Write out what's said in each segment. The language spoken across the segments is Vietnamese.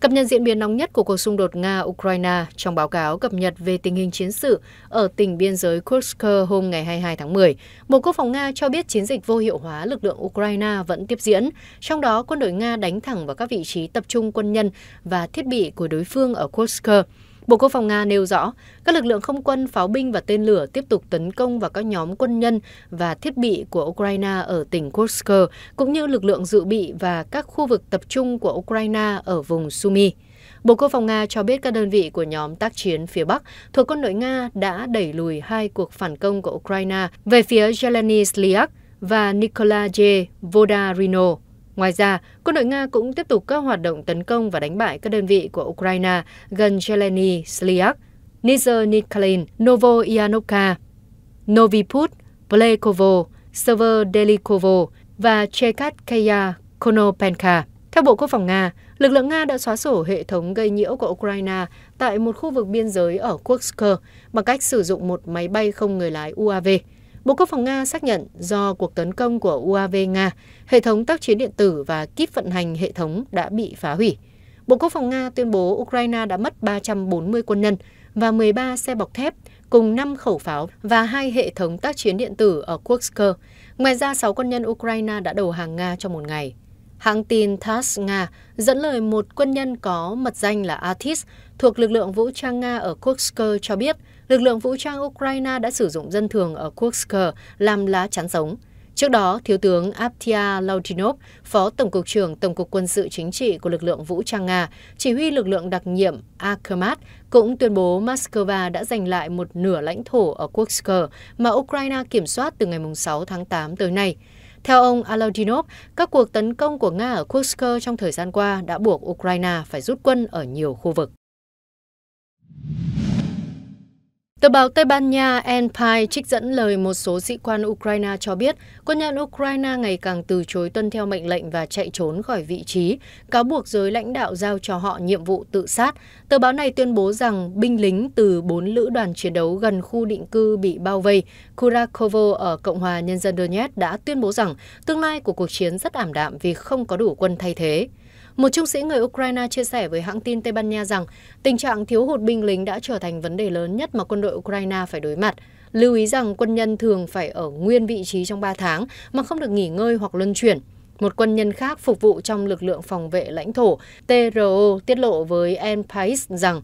Cập nhật diễn biến nóng nhất của cuộc xung đột Nga-Ukraine trong báo cáo cập nhật về tình hình chiến sự ở tỉnh biên giới Kursk hôm ngày 22 tháng 10, Bộ Quốc phòng Nga cho biết chiến dịch vô hiệu hóa lực lượng Ukraine vẫn tiếp diễn, trong đó quân đội Nga đánh thẳng vào các vị trí tập trung quân nhân và thiết bị của đối phương ở Kursk. Bộ Quốc phòng Nga nêu rõ, các lực lượng không quân, pháo binh và tên lửa tiếp tục tấn công vào các nhóm quân nhân và thiết bị của Ukraine ở tỉnh Kursk, cũng như lực lượng dự bị và các khu vực tập trung của Ukraine ở vùng Sumy. Bộ Quốc phòng Nga cho biết các đơn vị của nhóm tác chiến phía Bắc thuộc quân đội Nga đã đẩy lùi hai cuộc phản công của Ukraine về phía Zelensky Liak và Nikolaj Vodarino. Ngoài ra, quân đội Nga cũng tiếp tục các hoạt động tấn công và đánh bại các đơn vị của Ukraine gần Cheleny, Sliak, Nizhny Novoyanovka, Noviput, Plekovo, Severdelikovo và Chekatkaya Konopenka. Theo Bộ Quốc phòng Nga, lực lượng Nga đã xóa sổ hệ thống gây nhiễu của Ukraine tại một khu vực biên giới ở Kursk bằng cách sử dụng một máy bay không người lái UAV. Bộ Quốc phòng Nga xác nhận do cuộc tấn công của UAV Nga, hệ thống tác chiến điện tử và kíp vận hành hệ thống đã bị phá hủy. Bộ Quốc phòng Nga tuyên bố Ukraine đã mất 340 quân nhân và 13 xe bọc thép cùng 5 khẩu pháo và hai hệ thống tác chiến điện tử ở Kursk. Ngoài ra, 6 quân nhân Ukraine đã đầu hàng Nga trong một ngày. Hãng tin TASS Nga dẫn lời một quân nhân có mật danh là Atis thuộc lực lượng vũ trang Nga ở Kursk cho biết lực lượng vũ trang Ukraine đã sử dụng dân thường ở Kursk làm lá chắn sống. Trước đó, Thiếu tướng Aptia Laudinov, Phó Tổng cục trưởng Tổng cục Quân sự Chính trị của lực lượng vũ trang Nga, chỉ huy lực lượng đặc nhiệm Akhmat, cũng tuyên bố Moscow đã giành lại một nửa lãnh thổ ở Kursk mà Ukraine kiểm soát từ ngày 6 tháng 8 tới nay. Theo ông Alaudinov, các cuộc tấn công của Nga ở Kursk trong thời gian qua đã buộc Ukraine phải rút quân ở nhiều khu vực. Tờ báo Tây Ban Nha Empire trích dẫn lời một số sĩ quan Ukraine cho biết quân nhân Ukraine ngày càng từ chối tuân theo mệnh lệnh và chạy trốn khỏi vị trí, cáo buộc giới lãnh đạo giao cho họ nhiệm vụ tự sát. Tờ báo này tuyên bố rằng binh lính từ bốn lữ đoàn chiến đấu gần khu định cư bị bao vây Kurakovo ở Cộng hòa Nhân dân Donetsk đã tuyên bố rằng tương lai của cuộc chiến rất ảm đạm vì không có đủ quân thay thế. Một trung sĩ người Ukraine chia sẻ với hãng tin Tây Ban Nha rằng tình trạng thiếu hụt binh lính đã trở thành vấn đề lớn nhất mà quân đội Ukraine phải đối mặt. Lưu ý rằng quân nhân thường phải ở nguyên vị trí trong 3 tháng mà không được nghỉ ngơi hoặc luân chuyển. Một quân nhân khác phục vụ trong lực lượng phòng vệ lãnh thổ TRO tiết lộ với El Pais rằng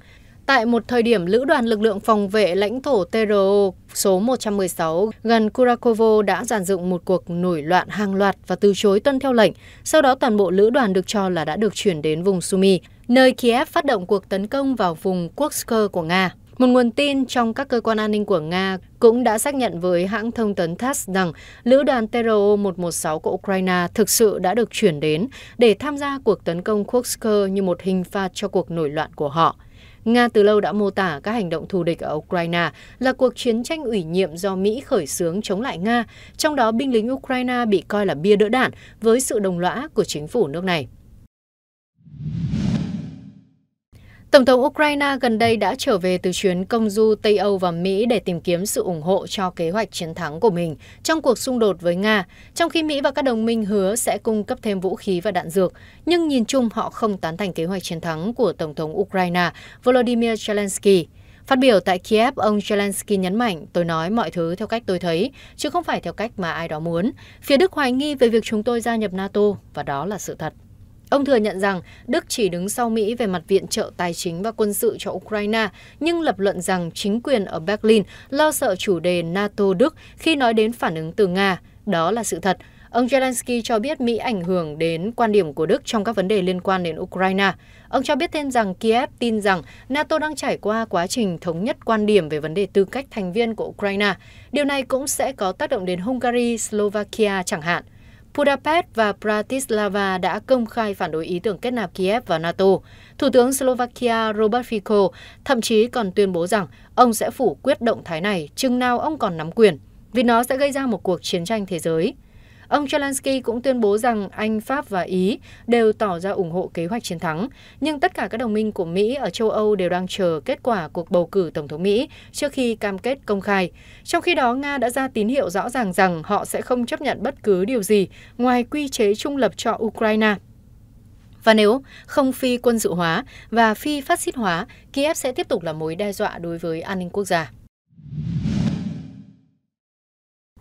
Tại một thời điểm, Lữ đoàn lực lượng phòng vệ lãnh thổ TRO số 116 gần Kurakovo đã giàn dựng một cuộc nổi loạn hàng loạt và từ chối tuân theo lệnh. Sau đó toàn bộ lữ đoàn được cho là đã được chuyển đến vùng Sumy, nơi Kiev phát động cuộc tấn công vào vùng Kursk của Nga. Một nguồn tin trong các cơ quan an ninh của Nga cũng đã xác nhận với hãng thông tấn TASS rằng lữ đoàn TRO-116 của Ukraine thực sự đã được chuyển đến để tham gia cuộc tấn công Kursk như một hình phạt cho cuộc nổi loạn của họ. Nga từ lâu đã mô tả các hành động thù địch ở Ukraine là cuộc chiến tranh ủy nhiệm do Mỹ khởi xướng chống lại Nga, trong đó binh lính Ukraine bị coi là bia đỡ đạn với sự đồng lõa của chính phủ nước này. Tổng thống Ukraine gần đây đã trở về từ chuyến công du Tây Âu và Mỹ để tìm kiếm sự ủng hộ cho kế hoạch chiến thắng của mình trong cuộc xung đột với Nga, trong khi Mỹ và các đồng minh hứa sẽ cung cấp thêm vũ khí và đạn dược, nhưng nhìn chung họ không tán thành kế hoạch chiến thắng của Tổng thống Ukraine Volodymyr Zelensky. Phát biểu tại Kiev, ông Zelensky nhấn mạnh, tôi nói mọi thứ theo cách tôi thấy, chứ không phải theo cách mà ai đó muốn. Phía Đức hoài nghi về việc chúng tôi gia nhập NATO, và đó là sự thật. Ông thừa nhận rằng Đức chỉ đứng sau Mỹ về mặt viện trợ tài chính và quân sự cho Ukraine, nhưng lập luận rằng chính quyền ở Berlin lo sợ chủ đề NATO-Đức khi nói đến phản ứng từ Nga. Đó là sự thật. Ông Zelensky cho biết Mỹ ảnh hưởng đến quan điểm của Đức trong các vấn đề liên quan đến Ukraine. Ông cho biết thêm rằng Kiev tin rằng NATO đang trải qua quá trình thống nhất quan điểm về vấn đề tư cách thành viên của Ukraine. Điều này cũng sẽ có tác động đến Hungary, Slovakia chẳng hạn. Budapest và Bratislava đã công khai phản đối ý tưởng kết nạp Kiev vào NATO. Thủ tướng Slovakia Robert Fico thậm chí còn tuyên bố rằng ông sẽ phủ quyết động thái này chừng nào ông còn nắm quyền, vì nó sẽ gây ra một cuộc chiến tranh thế giới. Ông Zelensky cũng tuyên bố rằng Anh, Pháp và Ý đều tỏ ra ủng hộ kế hoạch chiến thắng, nhưng tất cả các đồng minh của Mỹ ở châu Âu đều đang chờ kết quả cuộc bầu cử Tổng thống Mỹ trước khi cam kết công khai. Trong khi đó, Nga đã ra tín hiệu rõ ràng rằng họ sẽ không chấp nhận bất cứ điều gì ngoài quy chế trung lập cho Ukraine. Và nếu không phi quân sự hóa và phi phát xít hóa, Kiev sẽ tiếp tục là mối đe dọa đối với an ninh quốc gia.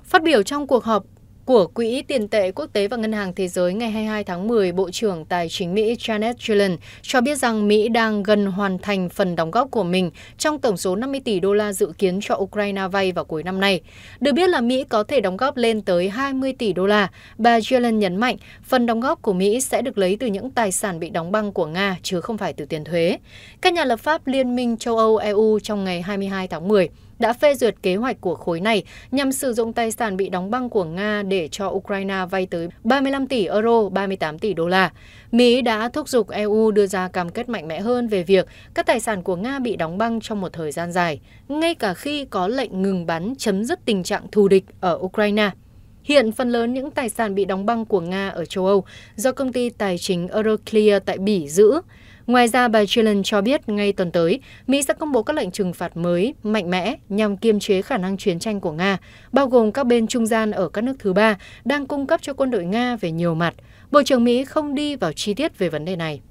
Phát biểu trong cuộc họp của Quỹ tiền tệ quốc tế và Ngân hàng Thế giới ngày 22 tháng 10, Bộ trưởng Tài chính Mỹ Janet Yellen cho biết rằng Mỹ đang gần hoàn thành phần đóng góp của mình trong tổng số 50 tỷ đô la dự kiến cho Ukraine vay vào cuối năm nay. Được biết là Mỹ có thể đóng góp lên tới 20 tỷ đô la. Bà Yellen nhấn mạnh phần đóng góp của Mỹ sẽ được lấy từ những tài sản bị đóng băng của Nga chứ không phải từ tiền thuế. Các nhà lập pháp Liên minh châu Âu EU trong ngày 22 tháng 10 đã phê duyệt kế hoạch của khối này nhằm sử dụng tài sản bị đóng băng của Nga để cho Ukraine vay tới 35 tỷ euro, 38 tỷ đô la. Mỹ đã thúc giục EU đưa ra cam kết mạnh mẽ hơn về việc các tài sản của Nga bị đóng băng trong một thời gian dài, ngay cả khi có lệnh ngừng bắn chấm dứt tình trạng thù địch ở Ukraine. Hiện phần lớn những tài sản bị đóng băng của Nga ở châu Âu do công ty tài chính Euroclear tại Bỉ giữ Ngoài ra, bà Yellen cho biết ngay tuần tới, Mỹ sẽ công bố các lệnh trừng phạt mới mạnh mẽ nhằm kiềm chế khả năng chiến tranh của Nga, bao gồm các bên trung gian ở các nước thứ ba đang cung cấp cho quân đội Nga về nhiều mặt. Bộ trưởng Mỹ không đi vào chi tiết về vấn đề này.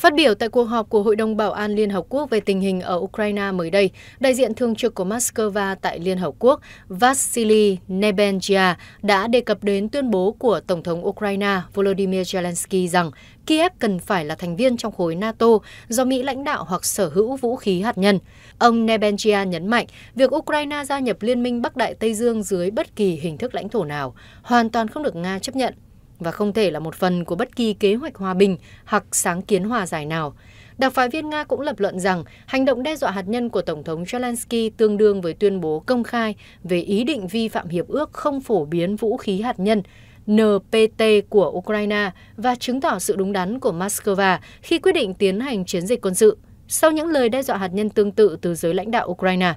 Phát biểu tại cuộc họp của Hội đồng Bảo an Liên Hợp Quốc về tình hình ở Ukraine mới đây, đại diện thường trực của Moscow tại Liên Hợp Quốc Vasily Nebenzia đã đề cập đến tuyên bố của Tổng thống Ukraine Volodymyr Zelensky rằng Kiev cần phải là thành viên trong khối NATO do Mỹ lãnh đạo hoặc sở hữu vũ khí hạt nhân. Ông Nebenzia nhấn mạnh việc Ukraine gia nhập Liên minh Bắc Đại Tây Dương dưới bất kỳ hình thức lãnh thổ nào hoàn toàn không được Nga chấp nhận và không thể là một phần của bất kỳ kế hoạch hòa bình hoặc sáng kiến hòa giải nào. Đặc phái viên Nga cũng lập luận rằng hành động đe dọa hạt nhân của Tổng thống Zelensky tương đương với tuyên bố công khai về ý định vi phạm Hiệp ước không phổ biến vũ khí hạt nhân NPT của Ukraine và chứng tỏ sự đúng đắn của Moscow khi quyết định tiến hành chiến dịch quân sự sau những lời đe dọa hạt nhân tương tự từ giới lãnh đạo Ukraine.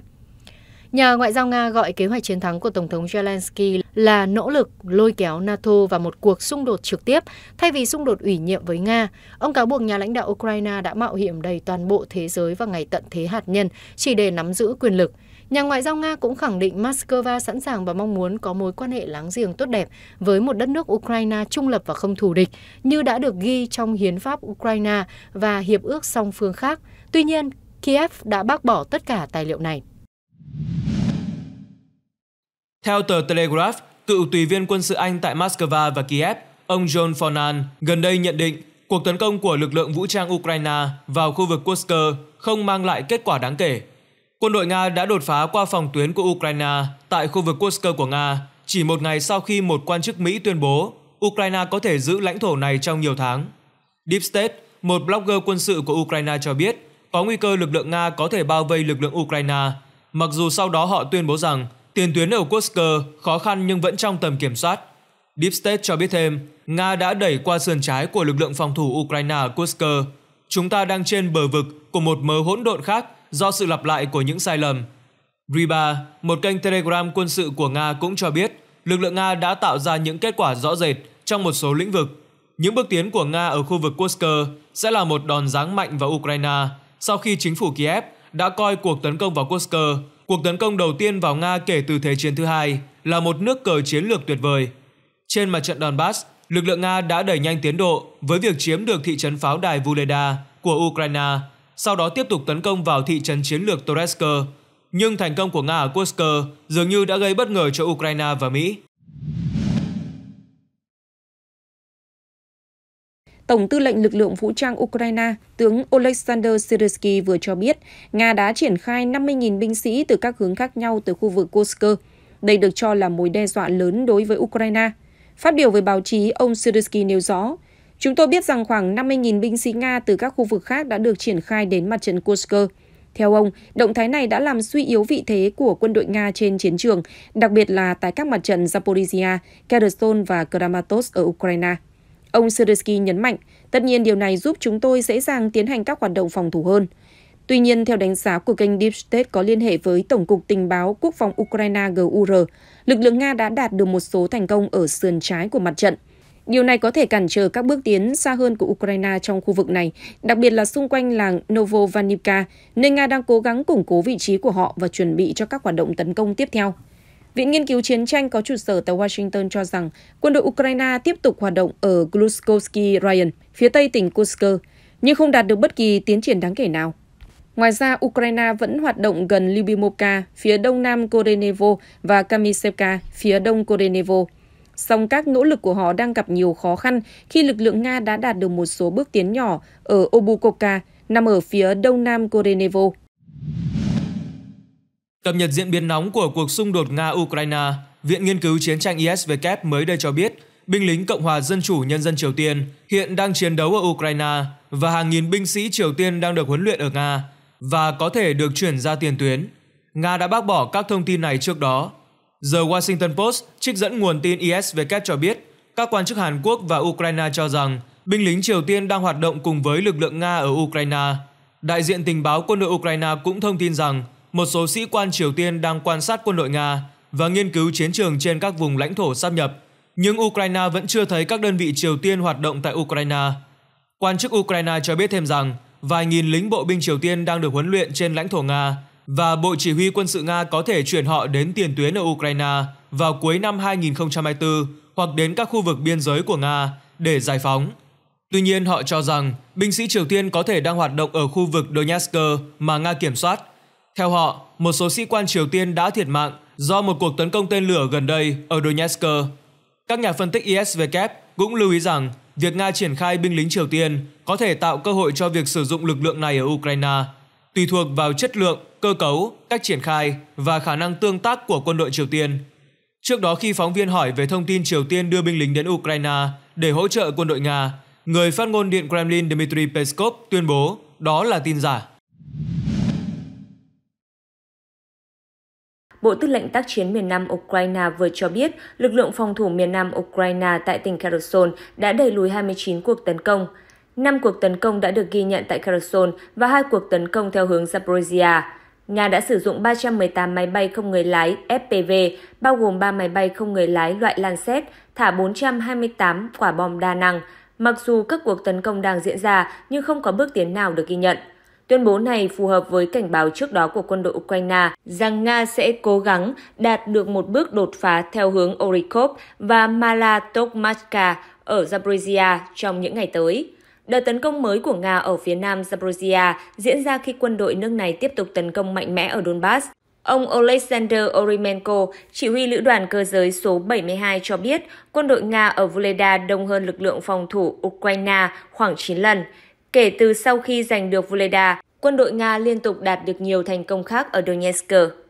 Nhà Ngoại giao Nga gọi kế hoạch chiến thắng của Tổng thống Zelensky là nỗ lực lôi kéo NATO vào một cuộc xung đột trực tiếp thay vì xung đột ủy nhiệm với Nga. Ông cáo buộc nhà lãnh đạo Ukraine đã mạo hiểm đầy toàn bộ thế giới vào ngày tận thế hạt nhân chỉ để nắm giữ quyền lực. Nhà ngoại giao Nga cũng khẳng định Moscow sẵn sàng và mong muốn có mối quan hệ láng giềng tốt đẹp với một đất nước Ukraine trung lập và không thù địch như đã được ghi trong hiến pháp Ukraine và hiệp ước song phương khác. Tuy nhiên, Kiev đã bác bỏ tất cả tài liệu này. Theo tờ Telegraph, cựu tùy viên quân sự Anh tại Moscow và Kiev, ông John Fornan gần đây nhận định cuộc tấn công của lực lượng vũ trang Ukraine vào khu vực Kursk không mang lại kết quả đáng kể. Quân đội Nga đã đột phá qua phòng tuyến của Ukraine tại khu vực Kursk của Nga chỉ một ngày sau khi một quan chức Mỹ tuyên bố Ukraine có thể giữ lãnh thổ này trong nhiều tháng. Deep State, một blogger quân sự của Ukraine cho biết có nguy cơ lực lượng Nga có thể bao vây lực lượng Ukraine, mặc dù sau đó họ tuyên bố rằng tiền tuyến ở Kursk khó khăn nhưng vẫn trong tầm kiểm soát. Deep State cho biết thêm, Nga đã đẩy qua sườn trái của lực lượng phòng thủ Ukraine ở Kursk. Chúng ta đang trên bờ vực của một mớ hỗn độn khác do sự lặp lại của những sai lầm. Riba, một kênh Telegram quân sự của Nga cũng cho biết, lực lượng Nga đã tạo ra những kết quả rõ rệt trong một số lĩnh vực. Những bước tiến của Nga ở khu vực Kursk sẽ là một đòn giáng mạnh vào Ukraine sau khi chính phủ Kiev đã coi cuộc tấn công vào Kursk cuộc tấn công đầu tiên vào Nga kể từ Thế chiến thứ hai là một nước cờ chiến lược tuyệt vời. Trên mặt trận Donbass, lực lượng Nga đã đẩy nhanh tiến độ với việc chiếm được thị trấn pháo đài Vuleda của Ukraine, sau đó tiếp tục tấn công vào thị trấn chiến lược Toretsk. Nhưng thành công của Nga ở Kursk dường như đã gây bất ngờ cho Ukraine và Mỹ. Tổng tư lệnh lực lượng vũ trang Ukraine, tướng Oleksandr Syrsky vừa cho biết Nga đã triển khai 50.000 binh sĩ từ các hướng khác nhau từ khu vực Kursk. Đây được cho là mối đe dọa lớn đối với Ukraine. Phát biểu với báo chí, ông Syrsky nêu rõ, Chúng tôi biết rằng khoảng 50.000 binh sĩ Nga từ các khu vực khác đã được triển khai đến mặt trận Kursk. Theo ông, động thái này đã làm suy yếu vị thế của quân đội Nga trên chiến trường, đặc biệt là tại các mặt trận Zaporizhia, Kherson và Kramatorsk ở Ukraine. Ông Zelensky nhấn mạnh, tất nhiên điều này giúp chúng tôi dễ dàng tiến hành các hoạt động phòng thủ hơn. Tuy nhiên, theo đánh giá của kênh Deep State có liên hệ với Tổng cục Tình báo Quốc phòng Ukraine GUR, lực lượng Nga đã đạt được một số thành công ở sườn trái của mặt trận. Điều này có thể cản trở các bước tiến xa hơn của Ukraine trong khu vực này, đặc biệt là xung quanh làng Novovanivka, nơi Nga đang cố gắng củng cố vị trí của họ và chuẩn bị cho các hoạt động tấn công tiếp theo. Viện Nghiên cứu Chiến tranh có trụ sở tại Washington cho rằng quân đội Ukraine tiếp tục hoạt động ở Gluskowski Ryan, phía tây tỉnh Kursk, nhưng không đạt được bất kỳ tiến triển đáng kể nào. Ngoài ra, Ukraine vẫn hoạt động gần Lyubimovka, phía đông nam Korenevo và Kamisevka, phía đông Korenevo. Song các nỗ lực của họ đang gặp nhiều khó khăn khi lực lượng Nga đã đạt được một số bước tiến nhỏ ở Obukovka, nằm ở phía đông nam Korenevo. Cập nhật diễn biến nóng của cuộc xung đột Nga-Ukraine, Viện Nghiên cứu Chiến tranh ISW mới đây cho biết, binh lính Cộng hòa Dân chủ Nhân dân Triều Tiên hiện đang chiến đấu ở Ukraine và hàng nghìn binh sĩ Triều Tiên đang được huấn luyện ở Nga và có thể được chuyển ra tiền tuyến. Nga đã bác bỏ các thông tin này trước đó. The Washington Post trích dẫn nguồn tin ISW cho biết, các quan chức Hàn Quốc và Ukraine cho rằng binh lính Triều Tiên đang hoạt động cùng với lực lượng Nga ở Ukraine. Đại diện tình báo quân đội Ukraine cũng thông tin rằng một số sĩ quan Triều Tiên đang quan sát quân đội Nga và nghiên cứu chiến trường trên các vùng lãnh thổ sáp nhập, nhưng Ukraine vẫn chưa thấy các đơn vị Triều Tiên hoạt động tại Ukraine. Quan chức Ukraine cho biết thêm rằng vài nghìn lính bộ binh Triều Tiên đang được huấn luyện trên lãnh thổ Nga và Bộ Chỉ huy quân sự Nga có thể chuyển họ đến tiền tuyến ở Ukraine vào cuối năm 2024 hoặc đến các khu vực biên giới của Nga để giải phóng. Tuy nhiên, họ cho rằng binh sĩ Triều Tiên có thể đang hoạt động ở khu vực Donetsk mà Nga kiểm soát – theo họ, một số sĩ quan Triều Tiên đã thiệt mạng do một cuộc tấn công tên lửa gần đây ở Donetsk. Các nhà phân tích ISW cũng lưu ý rằng việc Nga triển khai binh lính Triều Tiên có thể tạo cơ hội cho việc sử dụng lực lượng này ở Ukraine, tùy thuộc vào chất lượng, cơ cấu, cách triển khai và khả năng tương tác của quân đội Triều Tiên. Trước đó khi phóng viên hỏi về thông tin Triều Tiên đưa binh lính đến Ukraine để hỗ trợ quân đội Nga, người phát ngôn Điện Kremlin Dmitry Peskov tuyên bố đó là tin giả. Bộ Tư lệnh tác chiến miền Nam Ukraine vừa cho biết lực lượng phòng thủ miền Nam Ukraine tại tỉnh Kherson đã đẩy lùi 29 cuộc tấn công. Năm cuộc tấn công đã được ghi nhận tại Kherson và hai cuộc tấn công theo hướng Zaporizhia. Nga đã sử dụng 318 máy bay không người lái FPV, bao gồm 3 máy bay không người lái loại Lancet, thả 428 quả bom đa năng. Mặc dù các cuộc tấn công đang diễn ra nhưng không có bước tiến nào được ghi nhận. Tuyên bố này phù hợp với cảnh báo trước đó của quân đội Ukraine rằng Nga sẽ cố gắng đạt được một bước đột phá theo hướng Orikov và Malatokmatka ở Zaporizhia trong những ngày tới. Đợt tấn công mới của Nga ở phía nam Zaporizhia diễn ra khi quân đội nước này tiếp tục tấn công mạnh mẽ ở Donbass. Ông Oleksandr Orimenko, chỉ huy lữ đoàn cơ giới số 72 cho biết quân đội Nga ở Voleda đông hơn lực lượng phòng thủ Ukraine khoảng 9 lần. Kể từ sau khi giành được Voleda, quân đội Nga liên tục đạt được nhiều thành công khác ở Donetsk.